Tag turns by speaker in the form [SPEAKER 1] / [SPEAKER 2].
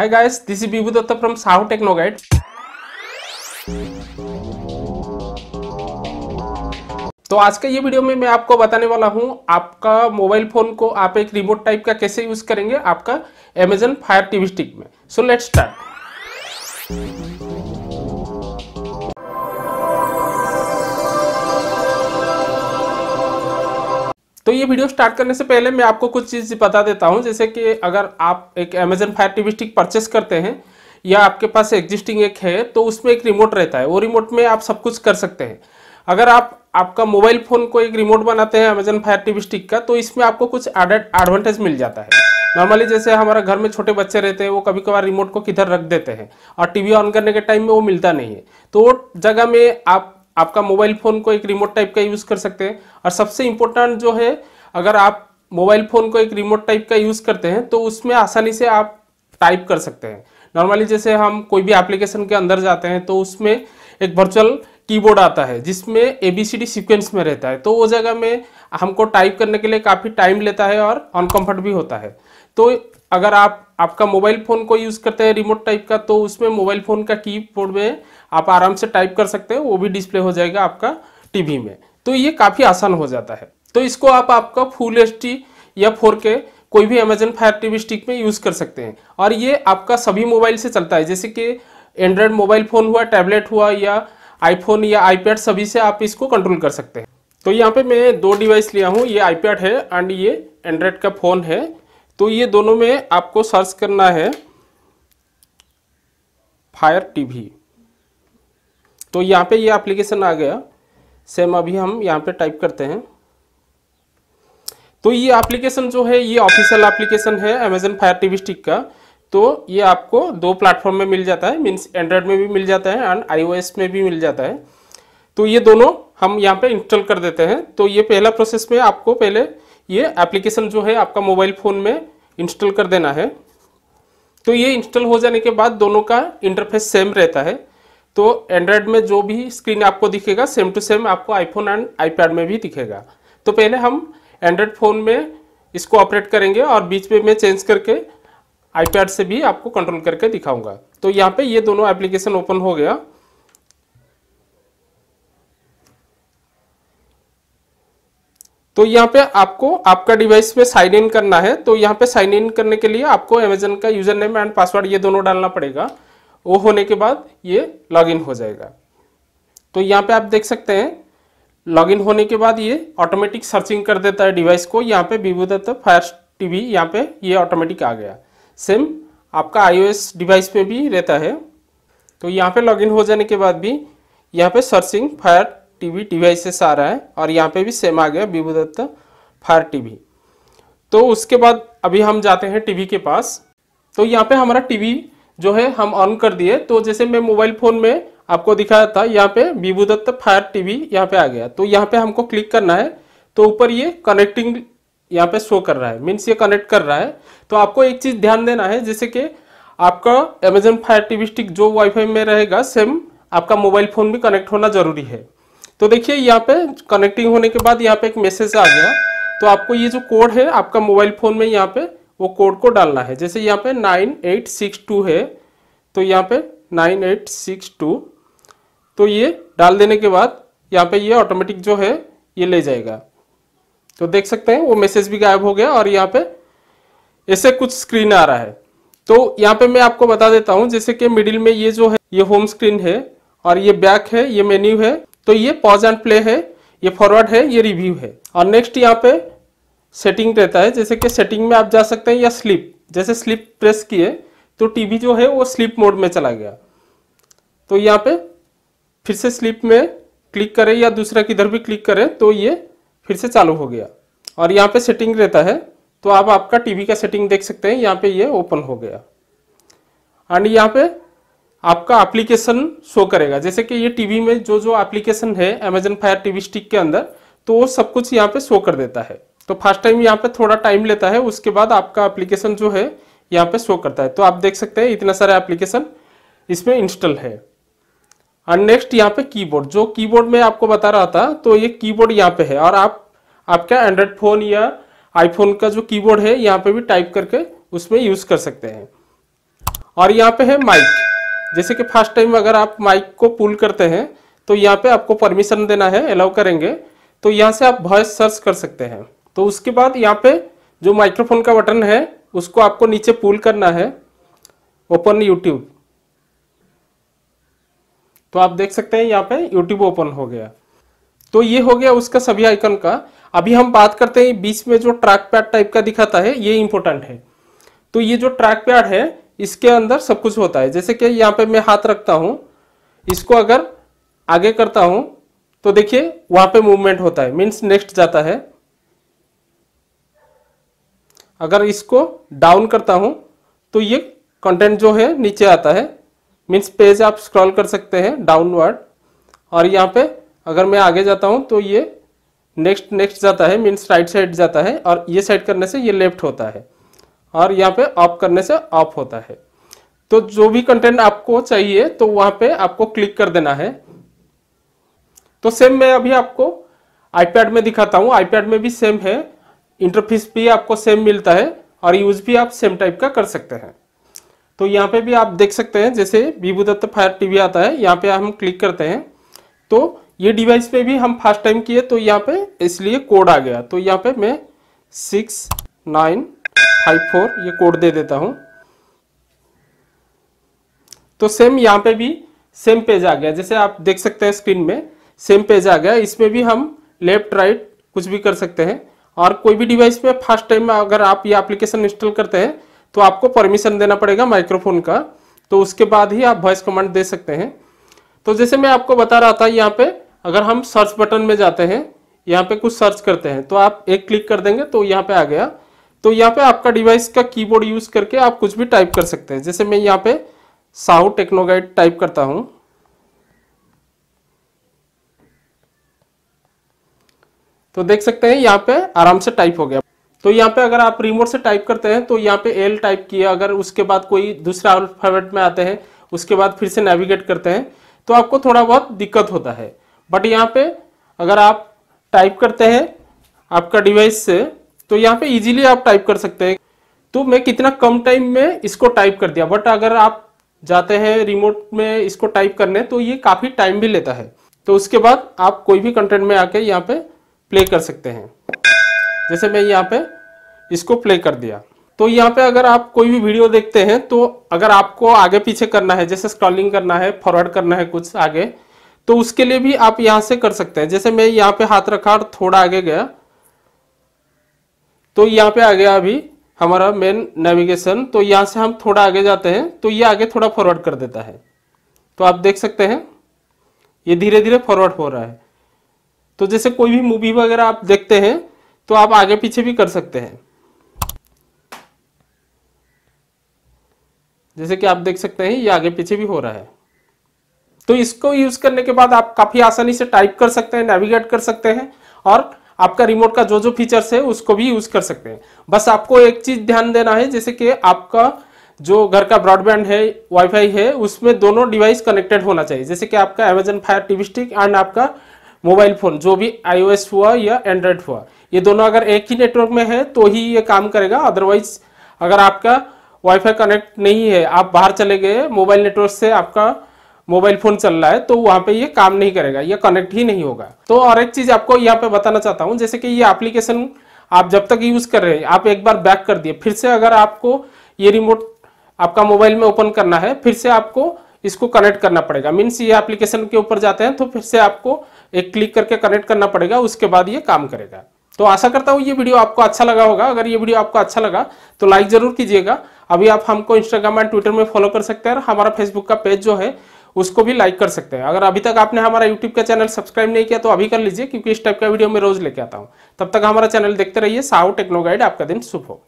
[SPEAKER 1] Hi guys, this is Bibhu Datta from Sahu TechnoGuide. तो आज के ये वीडियो में मैं आपको बताने वाला हूँ आपका मोबाइल फोन को आप एक रिमोट टाइप का कैसे यूज करेंगे आपका Amazon Fire TV Stick में सो लेट्स स्टार्ट तो ये वीडियो स्टार्ट करने से पहले मैं आपको कुछ चीज़ बता देता हूँ जैसे कि अगर आप एक Amazon fire TV Stick purchase करते हैं या आपके पास एग्जिस्टिंग एक है तो उसमें एक रिमोट रहता है वो रिमोट में आप सब कुछ कर सकते हैं अगर आप आपका मोबाइल फ़ोन को एक रिमोट बनाते हैं अमेजन फायर टीवी स्टिक का तो इसमें आपको कुछ एडवांटेज मिल जाता है नॉर्मली जैसे हमारे घर में छोटे बच्चे रहते हैं वो कभी कभार रिमोट को किधर रख देते हैं और टीवी ऑन करने के टाइम में वो मिलता नहीं है तो वो जगह में आप आपका मोबाइल फ़ोन को एक रिमोट टाइप का यूज़ कर सकते हैं और सबसे इम्पोर्टेंट जो है अगर आप मोबाइल फ़ोन को एक रिमोट टाइप का यूज़ करते हैं तो उसमें आसानी से आप टाइप कर सकते हैं नॉर्मली जैसे हम कोई भी एप्लीकेशन के अंदर जाते हैं तो उसमें एक वर्चुअल कीबोर्ड आता है जिसमें A B C D sequence में रहता है तो वो जगह में हमको टाइप करने के लिए काफ़ी टाइम लेता है और अनकम्फर्ट भी होता है तो अगर आप आपका मोबाइल फ़ोन को यूज़ करते हैं रिमोट टाइप का तो उसमें मोबाइल फ़ोन का कीबोर्ड में आप आराम से टाइप कर सकते हैं वो भी डिस्प्ले हो जाएगा आपका टीवी में तो ये काफ़ी आसान हो जाता है तो इसको आप आपका फुल एच या फोर कोई भी अमेजन फायर टीवी स्टिक में यूज़ कर सकते हैं और ये आपका सभी मोबाइल से चलता है जैसे कि एंड्रॉयड मोबाइल फ़ोन हुआ टैबलेट हुआ या आईफोन या आईपैड सभी से आप इसको कंट्रोल कर सकते हैं तो यहाँ पे मैं दो डिवाइस लिया हूँ ये आईपैड है एंड ये एंड्रॉयड का फ़ोन है तो ये दोनों में आपको सर्च करना है फायर टीवी तो यहाँ पे ये एप्लीकेशन आ गया सेम अभी हम यहाँ पे टाइप करते हैं तो ये एप्लीकेशन जो है ये ऑफिशियल एप्लीकेशन है अमेजन फायर टीवी स्टिक का तो ये आपको दो प्लेटफॉर्म में मिल जाता है मीन्स एंड्रॉयड में भी मिल जाता है एंड आईओएस में भी मिल जाता है तो ये दोनों हम यहाँ पे इंस्टॉल कर देते हैं तो ये पहला प्रोसेस में आपको पहले ये एप्लीकेशन जो है आपका मोबाइल फ़ोन में इंस्टॉल कर देना है तो ये इंस्टॉल हो जाने के बाद दोनों का इंटरफेस सेम रहता है तो एंड्रॉयड में जो भी स्क्रीन आपको दिखेगा सेम टू सेम आपको आईफोन एंड आईपैड में भी दिखेगा तो पहले हम एंड्रॉयड फ़ोन में इसको ऑपरेट करेंगे और बीच में मैं चेंज करके आईपैड से भी आपको कंट्रोल करके दिखाऊंगा तो यहाँ पे ये दोनों एप्लीकेशन ओपन हो गया तो यहाँ पे आपको आपका डिवाइस पे साइन इन करना है तो यहाँ पे साइन इन करने के लिए आपको अमेजन का यूजर नेम एंड पासवर्ड ये दोनों डालना पड़ेगा वो होने के बाद ये लॉगिन हो जाएगा तो यहाँ पे आप देख सकते हैं लॉगिन होने के बाद ये ऑटोमेटिक सर्चिंग कर देता है डिवाइस को यहाँ पे विभूदत्त फायर टीवी यहाँ पे ये ऑटोमेटिक आ गया सेम आपका आईओएस डिवाइस में भी रहता है तो यहाँ पे लॉगिन हो जाने के बाद भी यहाँ पे सर्चिंग फायर टीवी डिवाइसेस आ रहा है और यहाँ पे भी सेम आ गया विभूदत्त फायर टीवी तो उसके बाद अभी हम जाते हैं टीवी के पास तो यहाँ पे हमारा टीवी जो है हम ऑन कर दिए तो जैसे मैं मोबाइल फ़ोन में आपको दिखाया था यहाँ पे विभुदत्त फायर टीवी यहाँ पे आ गया तो यहाँ पे हमको क्लिक करना है तो ऊपर ये कनेक्टिंग यहाँ पे शो कर रहा है मीन्स ये कनेक्ट कर रहा है तो आपको एक चीज़ ध्यान देना है जैसे कि आपका अमेजन फायर टीवी स्टिक जो वाईफाई में रहेगा सेम आपका मोबाइल फ़ोन भी कनेक्ट होना ज़रूरी है तो देखिए यहाँ पे कनेक्टिंग होने के बाद यहाँ पे एक मैसेज आ गया तो आपको ये जो कोड है आपका मोबाइल फ़ोन में यहाँ पे वो कोड को डालना है जैसे यहाँ पे नाइन एट सिक्स टू है तो यहाँ पे नाइन एट सिक्स टू तो ये डाल देने के बाद यहाँ पे ये ऑटोमेटिक जो है ये ले जाएगा तो देख सकते हैं वो मैसेज भी गायब हो गया और यहाँ पे ऐसे कुछ स्क्रीन आ रहा है तो यहाँ पे मैं आपको बता देता हूँ जैसे कि मिडिल में ये जो है ये होम स्क्रीन है और ये बैक है ये मेन्यू है तो ये पॉज एंड प्ले है ये फॉरवर्ड है ये रिव्यू है और नेक्स्ट यहाँ पे सेटिंग रहता है जैसे कि सेटिंग में आप जा सकते हैं या स्लिप जैसे स्लिप प्रेस किए तो टीवी जो है वो स्लिप मोड में चला गया तो यहाँ पे फिर से स्लिप में क्लिक करें या दूसरा किधर भी क्लिक करें तो ये फिर से चालू हो गया और यहाँ पे सेटिंग रहता है तो आप आपका टीवी का सेटिंग देख सकते हैं यहाँ पे ये ओपन हो गया एंड यहाँ पे आपका एप्लीकेशन शो करेगा जैसे कि ये टीवी में जो जो एप्लीकेशन है अमेजन फायर टीवी स्टिक के अंदर तो वो सब कुछ यहाँ पे शो कर देता है तो फर्स्ट टाइम यहाँ पे थोड़ा टाइम लेता है उसके बाद आपका एप्लीकेशन जो है यहाँ पे शो करता है तो आप देख सकते हैं इतना सारा एप्लीकेशन इसमें इंस्टॉल है और नेक्स्ट यहाँ पे कीबोर्ड जो कीबोर्ड में आपको बता रहा था तो ये कीबोर्ड यहाँ पे है और आप आपका एंड्रॉयड फोन या आईफोन का जो कीबोर्ड है यहाँ पे भी टाइप करके उसमें यूज कर सकते हैं और यहाँ पे है माइक जैसे कि फर्स्ट टाइम अगर आप माइक को पुल करते हैं तो यहाँ पे आपको परमिशन देना है अलाउ करेंगे तो यहाँ से आप वॉइस सर्च कर सकते हैं तो उसके बाद यहाँ पे जो माइक्रोफोन का बटन है उसको आपको नीचे पुल करना है ओपन यूट्यूब तो आप देख सकते हैं यहाँ पे यूट्यूब ओपन हो गया तो ये हो गया उसका सभी आइकन का अभी हम बात करते हैं बीच में जो ट्रैक पैड टाइप का दिखाता है ये इंपॉर्टेंट है तो ये जो ट्रैक पैड है इसके अंदर सब कुछ होता है जैसे कि यहाँ पे मैं हाथ रखता हूँ इसको अगर आगे करता हूँ तो देखिए वहाँ पे मूवमेंट होता है मीन्स नेक्स्ट जाता है अगर इसको डाउन करता हूँ तो ये कंटेंट जो है नीचे आता है मीन्स पेज आप स्क्रॉल कर सकते हैं डाउनवर्ड और यहाँ पे अगर मैं आगे जाता हूँ तो ये नेक्स्ट नेक्स्ट जाता है मीन्स राइट साइड जाता है और ये साइड करने से ये लेफ्ट होता है और यहाँ पे ऑफ करने से ऑफ होता है तो जो भी कंटेंट आपको चाहिए तो वहाँ पे आपको क्लिक कर देना है तो सेम मैं अभी आपको आईपैड में दिखाता हूँ आईपैड में भी सेम है इंटरफेस भी आपको सेम मिलता है और यूज भी आप सेम टाइप का कर सकते हैं तो यहाँ पे भी आप देख सकते हैं जैसे दत्त फायर टीवी आता है यहाँ पे हम क्लिक करते हैं तो ये डिवाइस पे भी हम फर्स्ट टाइम किए तो यहाँ पे इसलिए कोड आ गया तो यहाँ पे मैं सिक्स नाइन फाइव फोर ये कोड दे देता हूँ तो सेम यहाँ पे भी सेम पेज आ गया जैसे आप देख सकते हैं स्क्रीन में सेम पेज आ गया इसमें भी हम लेफ्ट राइट कुछ भी कर सकते हैं और कोई भी डिवाइस पे फर्स्ट टाइम अगर आप ये एप्लीकेशन इंस्टॉल करते हैं तो आपको परमिशन देना पड़ेगा माइक्रोफोन का तो उसके बाद ही आप वॉइस कमांड दे सकते हैं तो जैसे मैं आपको बता रहा था यहाँ पे अगर हम सर्च बटन में जाते हैं यहाँ पे कुछ सर्च करते हैं तो आप एक क्लिक कर देंगे तो यहाँ पे आ गया तो यहाँ पे आपका डिवाइस का कीबोर्ड यूज करके आप कुछ भी टाइप कर सकते हैं जैसे मैं यहाँ पे साहू टेक्नोगाइड टाइप करता हूँ तो देख सकते हैं यहाँ पे आराम से टाइप हो गया तो यहाँ पे अगर आप रिमोट से टाइप करते हैं तो यहाँ पे एल टाइप किया अगर उसके बाद कोई दूसरा अल्फाबेट में आते हैं उसके बाद फिर से नेविगेट करते हैं तो आपको थोड़ा बहुत दिक्कत होता है बट यहाँ पे अगर आप टाइप करते हैं आपका डिवाइस से तो यहाँ पे इजीली आप टाइप कर सकते हैं तो मैं कितना कम टाइम में इसको टाइप कर दिया बट अगर आप जाते हैं रिमोट में इसको टाइप करने तो ये काफ़ी टाइम भी लेता है तो उसके बाद आप कोई भी कंटेंट में आके यहाँ पे प्ले कर सकते हैं जैसे मैं यहाँ पे इसको प्ले कर दिया तो यहाँ पे अगर आप कोई भी वीडियो देखते हैं तो अगर आपको आगे पीछे करना है जैसे स्क्रॉलिंग करना है फॉरवर्ड करना है कुछ आगे तो उसके लिए भी आप यहाँ से कर सकते हैं जैसे मैं यहाँ पे हाथ रखा और थोड़ा आगे गया तो यहाँ पे आ गया अभी हमारा मेन नेविगेशन तो यहाँ से हम थोड़ा आगे जाते हैं तो ये आगे थोड़ा फॉरवर्ड कर देता है तो आप देख सकते हैं ये धीरे धीरे फॉरवर्ड हो रहा है तो जैसे कोई भी मूवी वगैरह आप देखते हैं तो आप आगे पीछे भी कर सकते हैं जैसे कि आप देख सकते हैं ये आगे पीछे भी हो रहा है तो इसको यूज करने के बाद आप काफी आसानी से टाइप कर सकते हैं नेविगेट कर सकते हैं और आपका रिमोट का जो जो फीचर्स है उसको भी यूज कर सकते हैं बस आपको एक चीज ध्यान देना है जैसे कि आपका जो घर का ब्रॉडबैंड है वाईफाई है उसमें दोनों डिवाइस कनेक्टेड होना चाहिए जैसे कि आपका Amazon fire TV stick and आपका मोबाइल फ़ोन जो भी आईओएस हुआ या एंड्रॉयड हुआ ये दोनों अगर एक ही नेटवर्क में है तो ही ये काम करेगा अदरवाइज अगर आपका वाईफाई कनेक्ट नहीं है आप बाहर चले गए मोबाइल नेटवर्क से आपका मोबाइल फ़ोन चल रहा है तो वहाँ पे ये काम नहीं करेगा ये कनेक्ट ही नहीं होगा तो और एक चीज़ आपको यहाँ पे बताना चाहता हूँ जैसे कि ये एप्लीकेशन आप जब तक यूज़ कर रहे हैं आप एक बार बैक कर दिए फिर से अगर आपको ये रिमोट आपका मोबाइल में ओपन करना है फिर से आपको इसको कनेक्ट करना पड़ेगा मीन्स ये एप्लीकेशन के ऊपर जाते हैं तो फिर से आपको एक क्लिक करके कनेक्ट करना पड़ेगा उसके बाद ये काम करेगा तो आशा करता हूँ ये वीडियो आपको अच्छा लगा होगा अगर ये वीडियो आपको अच्छा लगा तो लाइक जरूर कीजिएगा अभी आप हमको इंस्टाग्राम एंड ट्विटर में फॉलो कर सकते हैं और हमारा फेसबुक का पेज जो है उसको भी लाइक कर सकते हैं अगर अभी तक आपने हमारा यूट्यूब का चैनल सब्सक्राइब नहीं किया तो अभी कर लीजिए क्योंकि इस टाइप का वीडियो मैं रोज लेके आता हूँ तब तक हमारा चैनल देखते रहिए साहू टेक्नो गाइड आपका दिन शुभ हो